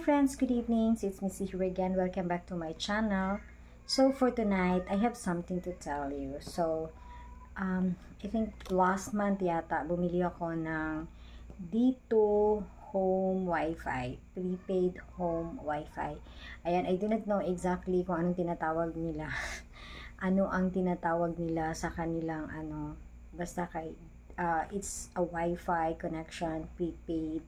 friends, good evenings. It's Missy here again. Welcome back to my channel. So for tonight, I have something to tell you. So, um, I think last month yata, bumili ako ng dito home wifi, prepaid home wifi. Ayan, I do not know exactly kung anong tinatawag nila. ano ang tinatawag nila sa kanilang ano, basta kay, uh, it's a wifi connection, prepaid,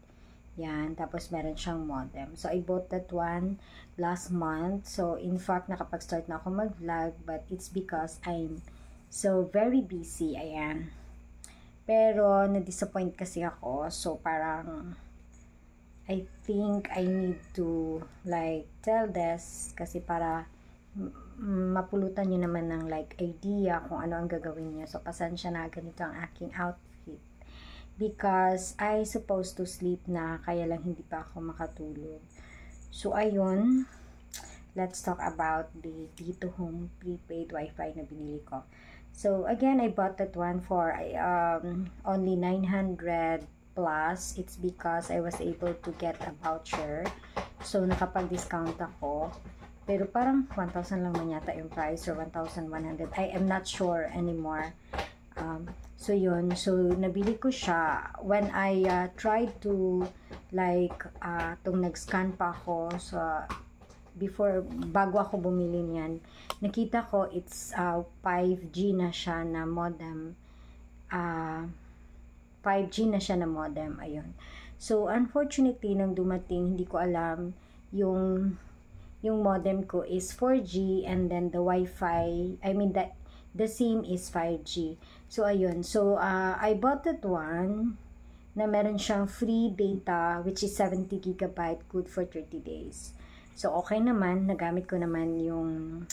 yan, tapos meron siyang modem. So, I bought that one last month. So, in fact, nakapag-start na ako mag-vlog but it's because I'm so very busy. Ayan. Pero, na-disappoint kasi ako. So, parang I think I need to like tell this kasi para mapulutan nyo naman ng like idea kung ano ang gagawin nyo. So, pasensya na ganito ang aking outfit because I supposed to sleep na kaya lang hindi pa ako makatulog. So ayun, let's talk about the Dito Home prepaid Wi-Fi na binili ko. So again, I bought that one for um, only 900 plus. It's because I was able to get a voucher. So nakapag-discount ako. Pero parang 1,000 lang man yata yung price or 1,100. I am not sure anymore. Um, So, yun. So, nabili ko siya. When I uh, tried to, like, uh, tong nag-scan pa ako sa, before, bago ako bumili niyan, nakita ko it's uh, 5G na siya na modem. Uh, 5G na siya na modem. Ayun. So, unfortunately, nang dumating, hindi ko alam yung yung modem ko is 4G and then the Wi-Fi, I mean, that, the SIM is 5G. So, ayun. So, uh, I bought that one na meron siyang free data which is 70 gigabyte good for 30 days. So, okay naman. Nagamit ko naman yung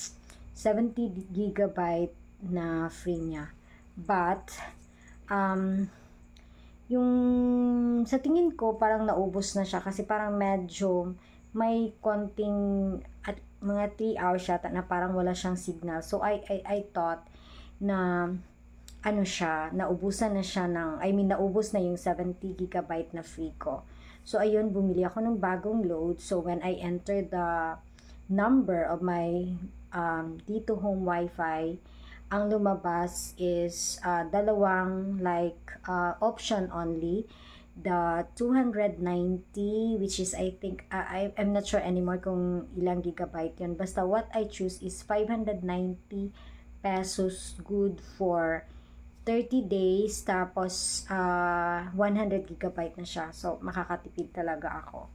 70 gigabyte na free niya. But, um, yung sa tingin ko parang naubos na siya kasi parang medyo may konting at mga 3 hours yata na parang wala siyang signal. So, I, I, I thought na ano siya, naubusan na siya ng, I mean, naubos na yung 70 gigabyte na free ko. So, ayun, bumili ako ng bagong load. So, when I entered the number of my um, dito home wifi, ang lumabas is uh, dalawang like uh, option only the 290 which is I think uh, I I'm not sure anymore kung ilang gigabyte yun basta what I choose is 590 pesos good for 30 days, tapos uh, ah, 100 gigabyte na siya. So, makakatipid talaga ako.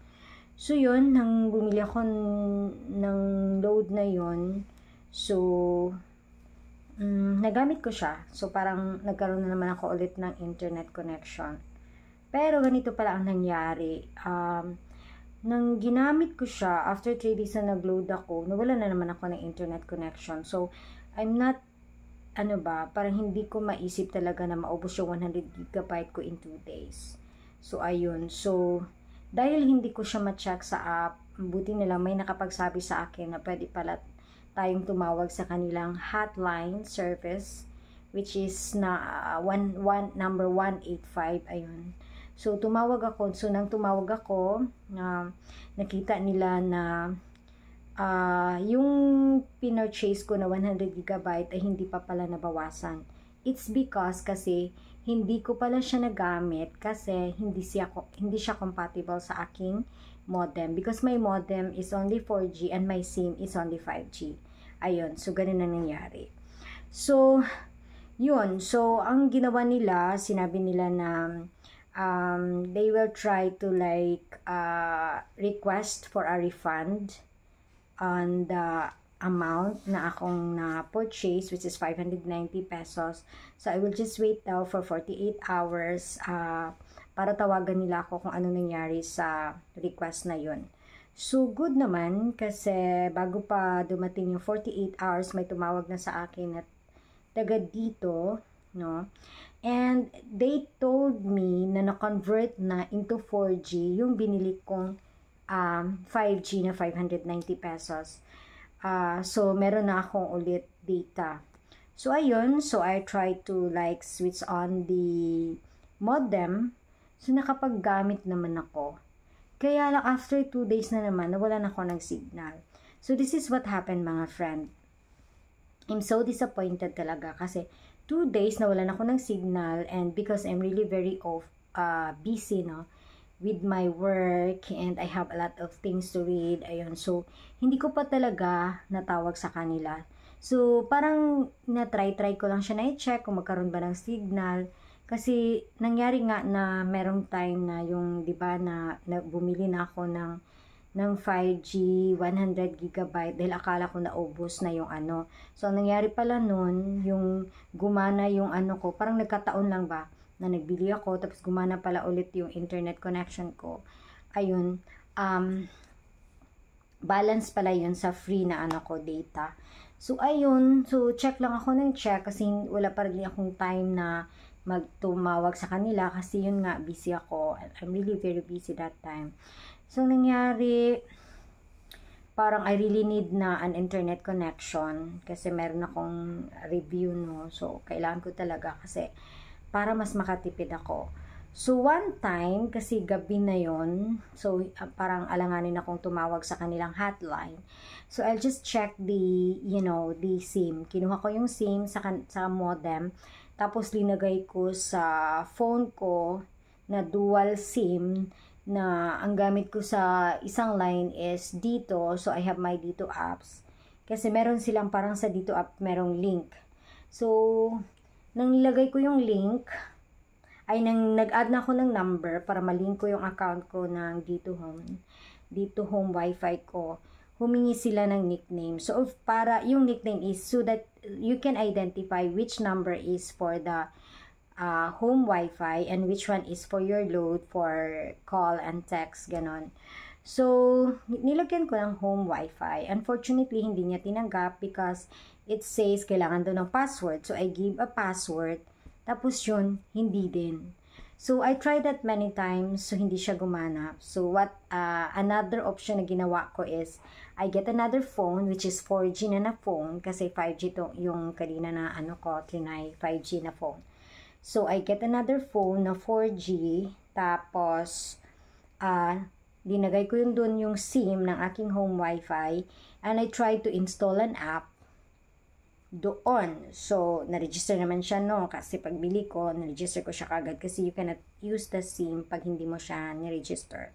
So, yun, nang bumili ako ng load na yon so, um, nagamit ko siya. So, parang nagkaroon na naman ako ulit ng internet connection. Pero, ganito pala ang nangyari. Um, nang ginamit ko siya, after 3 days na nag-load ako, nawala na naman ako ng internet connection. So, I'm not ano ba, parang hindi ko maisip talaga na maubos yung 100 gigabyte ko in 2 days. So, ayun. So, dahil hindi ko siya ma-check sa app, buti nila may nakapagsabi sa akin na pwede pala tayong tumawag sa kanilang hotline service which is na uh, one, one, number 185. Ayun. So, tumawag ako. So, nang tumawag ako, uh, nakita nila na uh, yung pinurchase ko na 100GB ay hindi pa pala nabawasan. It's because kasi hindi ko pala siya nagamit kasi hindi siya, hindi siya compatible sa aking modem. Because my modem is only 4G and my SIM is only 5G. Ayun, so ganun na nangyari. So, yun. So, ang ginawa nila, sinabi nila na um, they will try to like uh, request for a refund on the amount na akong na-purchase, which is 590 pesos. So, I will just wait daw for 48 hours uh, para tawagan nila ako kung ano nangyari sa request na yun. So, good naman kasi bago pa dumating yung 48 hours, may tumawag na sa akin at taga dito, no? And they told me na na-convert na into 4G yung binili kong um, 5G na 590 pesos. Uh, so, meron na akong ulit data. So, ayun. So, I try to like switch on the modem. So, nakapaggamit naman ako. Kaya lang after 2 days na naman, nawalan ako ng signal. So, this is what happened mga friend. I'm so disappointed talaga kasi 2 days na ako ng signal and because I'm really very off, uh, ah, busy, no? with my work and I have a lot of things to read. Ayun, so hindi ko pa talaga natawag sa kanila. So parang na-try-try ko lang siya na i-check kung magkaroon ba ng signal. Kasi nangyari nga na merong time na yung 'di ba na, na bumili na ako ng ng 5G 100 GB dahil akala ko naubos na yung ano. So nangyari pala noon, yung gumana yung ano ko, parang nagkataon lang ba na nagbili ako, tapos gumana pala ulit yung internet connection ko. Ayun, um, balance pala yun sa free na ano ko, data. So, ayun, so check lang ako ng check kasi wala pa rin akong time na magtumawag sa kanila kasi yun nga, busy ako. I'm really very busy that time. So, nangyari, parang I really need na an internet connection kasi meron akong review, no? So, kailangan ko talaga kasi para mas makatipid ako. So, one time, kasi gabi na yon so uh, parang alanganin akong tumawag sa kanilang hotline. So, I'll just check the, you know, the SIM. Kinuha ko yung SIM sa, sa modem, tapos linagay ko sa phone ko na dual SIM na ang gamit ko sa isang line is dito. So, I have my dito apps. Kasi meron silang parang sa dito app merong link. So, nang nilagay ko yung link, ay nang nag-add na ako ng number para malink ko yung account ko ng dito home, dito home wifi ko, humingi sila ng nickname. So, para yung nickname is so that you can identify which number is for the uh, home wifi and which one is for your load for call and text, ganon. So, nilagyan ko ng home wifi. Unfortunately, hindi niya tinanggap because it says kailangan daw ng password. So, I give a password. Tapos yun, hindi din. So, I tried that many times. So, hindi siya gumana. So, what uh, another option na ginawa ko is, I get another phone, which is 4G na na phone. Kasi 5G to, yung kanina na ano ko, tinay 5G na phone. So, I get another phone na 4G. Tapos, uh, dinagay ko yung doon yung SIM ng aking home wifi. And I tried to install an app doon. So, na-register naman siya, no? Kasi pagbili ko, na-register ko siya kagad kasi you cannot use the SIM pag hindi mo siya ni-register.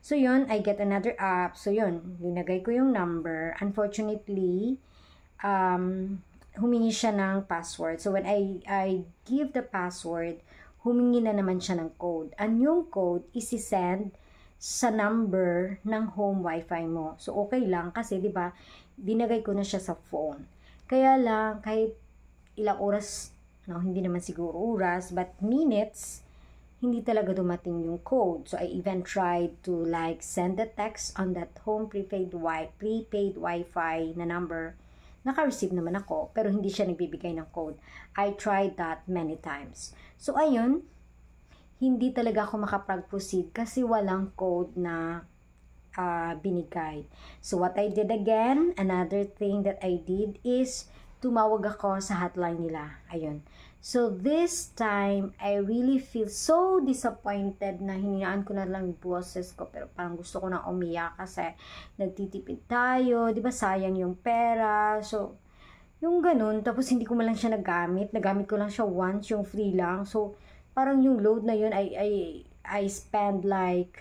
So, yun, I get another app. So, yun, linagay ko yung number. Unfortunately, um, humingi siya ng password. So, when I, I give the password, humingi na naman siya ng code. And yung code, isi-send sa number ng home wifi mo. So, okay lang kasi, di ba, dinagay ko na siya sa phone. Kaya lang, kahit ilang oras, no, hindi naman siguro oras, but minutes, hindi talaga dumating yung code. So, I even tried to like send the text on that home prepaid, wi prepaid Wi-Fi na number. Naka-receive naman ako, pero hindi siya nagbibigay ng code. I tried that many times. So, ayun, hindi talaga ako makapag-proceed kasi walang code na uh, binigay. So what I did again, another thing that I did is tumawag ako sa hotline nila. Ayun. So this time, I really feel so disappointed na hininaan ko na lang boses ko pero parang gusto ko na umiyak kasi nagtitipid tayo, 'di ba? Sayang yung pera. So yung ganun, tapos hindi ko man lang siya nagamit. Nagamit ko lang siya once, yung free lang. So parang yung load na yun, I I I spend like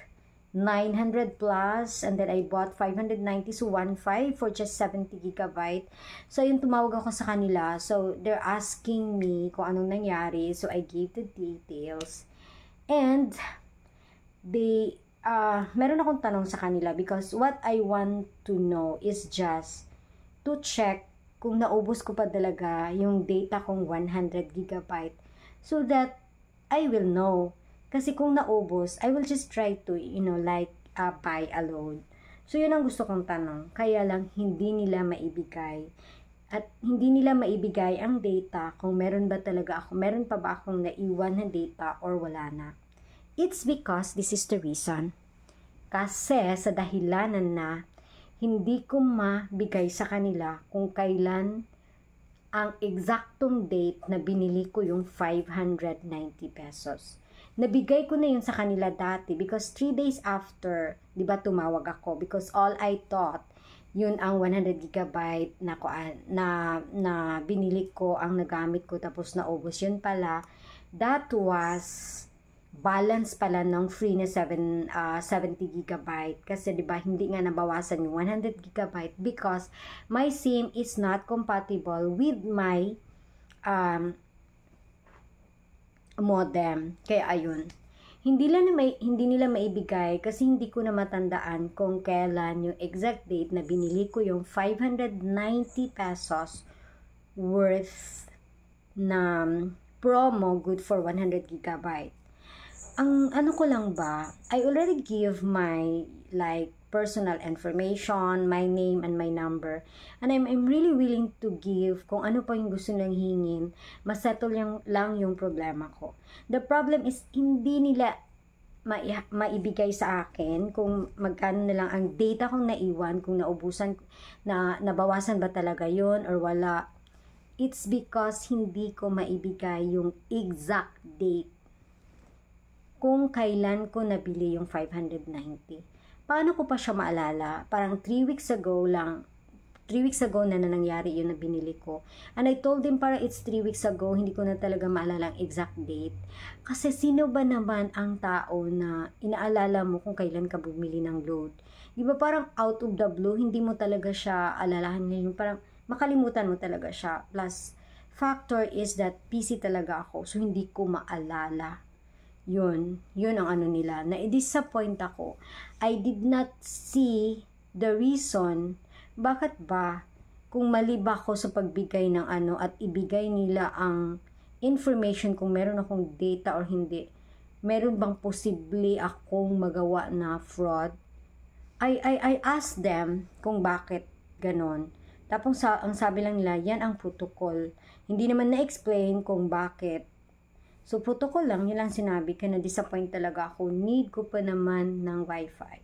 900 plus and then I bought 590 so 15 for just 70 gigabyte. So yung tumawag ako sa kanila. So they're asking me kung anong nangyari. So I gave the details. And they uh meron akong tanong sa kanila because what I want to know is just to check kung naubos ko pa talaga yung data kong 100 gigabyte so that I will know kasi kung naubos, I will just try to, you know, like uh, pie alone. So, yun ang gusto kong tanong. Kaya lang, hindi nila maibigay. At hindi nila maibigay ang data kung meron ba talaga ako, meron pa ba akong naiwan na data or wala na. It's because this is the reason. Kasi sa dahilanan na hindi ko mabigay sa kanila kung kailan ang exactong date na binili ko yung 590 pesos nabigay ko na yun sa kanila dati because 3 days after, 'di ba, tumawag ako because all I thought yun ang 100 gigabyte na, ko, na, na binili ko, ang nagamit ko, tapos naubos. Yun pala, that was balance pala ng free na 7, uh, 70 gigabyte kasi 'di ba hindi nga nabawasan yung 100 gigabyte because my SIM is not compatible with my um, modem. Kaya ayun, hindi nila, may, hindi nila maibigay kasi hindi ko na matandaan kung kailan yung exact date na binili ko yung 590 pesos worth na promo good for 100 gigabyte ang ano ko lang ba, I already give my like personal information, my name and my number. And I'm, I'm really willing to give kung ano pa yung gusto nilang hingin, masettle yung, lang yung problema ko. The problem is, hindi nila mai- maibigay sa akin kung magkano na lang ang data kong naiwan, kung naubusan, na nabawasan ba talaga yon or wala. It's because hindi ko maibigay yung exact date kung kailan ko nabili yung 590. Paano ko pa siya maalala? Parang 3 weeks ago lang, 3 weeks ago na, na nangyari yun na binili ko. And I told him para it's 3 weeks ago, hindi ko na talaga maalala ang exact date. Kasi sino ba naman ang tao na inaalala mo kung kailan ka bumili ng load? Di ba parang out of the blue, hindi mo talaga siya alalahan ngayon. Parang makalimutan mo talaga siya. Plus, factor is that busy talaga ako, so hindi ko maalala yun, yun ang ano nila. Na-disappoint eh, ako. I did not see the reason bakit ba kung mali ba ako sa pagbigay ng ano at ibigay nila ang information kung meron akong data or hindi. Meron bang posible akong magawa na fraud? I, I, I asked them kung bakit ganon. Tapos sa, ang sabi lang nila, yan ang protocol. Hindi naman na-explain kung bakit So, protocol lang, yun lang sinabi ka na disappoint talaga ako. Need ko pa naman ng wifi.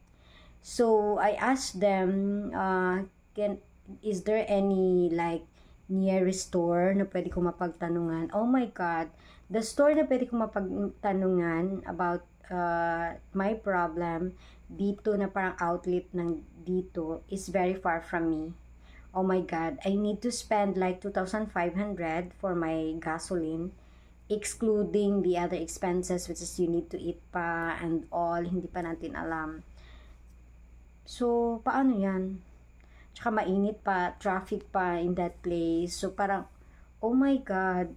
So, I asked them, uh, can, is there any like nearest store na pwede ko mapagtanungan? Oh my God, the store na pwede ko mapagtanungan about uh, my problem dito na parang outlet ng dito is very far from me. Oh my God, I need to spend like 2,500 for my gasoline excluding the other expenses which is you need to eat pa and all, hindi pa natin alam. So, paano yan? Tsaka mainit pa, traffic pa in that place. So, parang, oh my God,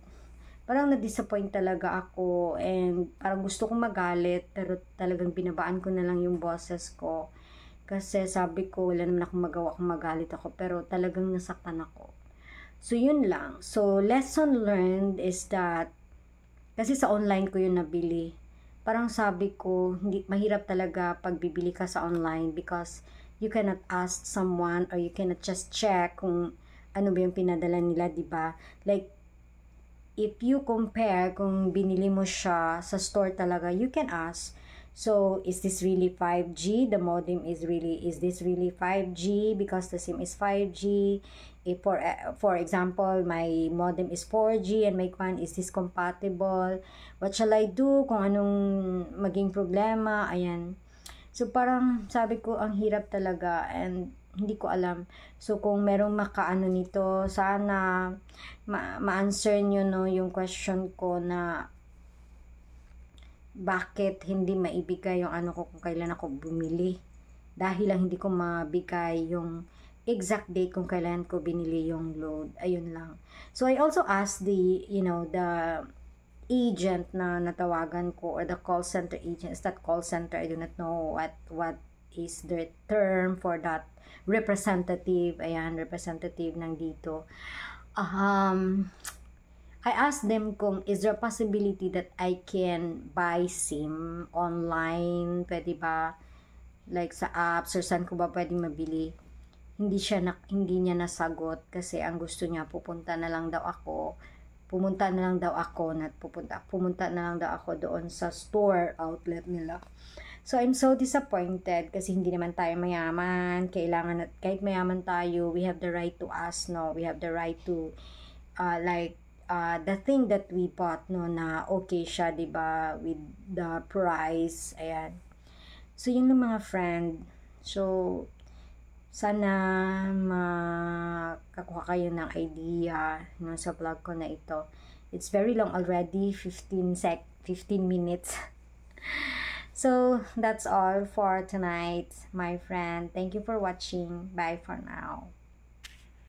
parang na-disappoint talaga ako and parang gusto kong magalit pero talagang binabaan ko na lang yung bosses ko kasi sabi ko wala naman akong magawa kung magalit ako pero talagang nasaktan ako so yun lang so lesson learned is that kasi sa online ko yung nabili. Parang sabi ko, hindi, mahirap talaga pagbibili ka sa online because you cannot ask someone or you cannot just check kung ano ba yung pinadala nila, di ba? Like, if you compare kung binili mo siya sa store talaga, you can ask So is this really 5G? The modem is really, is this really 5G? Because the SIM is 5G. If for, uh, for example, my modem is 4G and my QAN, is this compatible? What shall I do? Kung anong maging problema? Ayan. So parang sabi ko, ang hirap talaga and hindi ko alam. So kung merong makaano nito, sana ma- ma-answer nyo no, yung question ko na bakit hindi maibigay yung ano ko kung kailan ako bumili. Dahil lang hindi ko mabigay yung exact date kung kailan ko binili yung load. Ayun lang. So, I also asked the, you know, the agent na natawagan ko or the call center agent. Is that call center? I do not know what, what is the term for that representative. Ayan, representative ng dito. Um, I asked them kung is there a possibility that I can buy SIM online, pwede ba like sa apps or saan ko ba pwede mabili. Hindi siya na, hindi niya nasagot kasi ang gusto niya pupunta na lang daw ako. Pumunta na lang daw ako nat pupunta pumunta na lang daw ako doon sa store outlet nila. So I'm so disappointed kasi hindi naman tayo mayaman. Kailangan at kahit mayaman tayo, we have the right to ask, no? We have the right to uh, like uh, the thing that we bought no na okay siya 'di ba with the price ayan so yun ng mga friend so sana makakuha kayo ng idea no sa vlog ko na ito it's very long already 15 sec 15 minutes so that's all for tonight my friend thank you for watching bye for now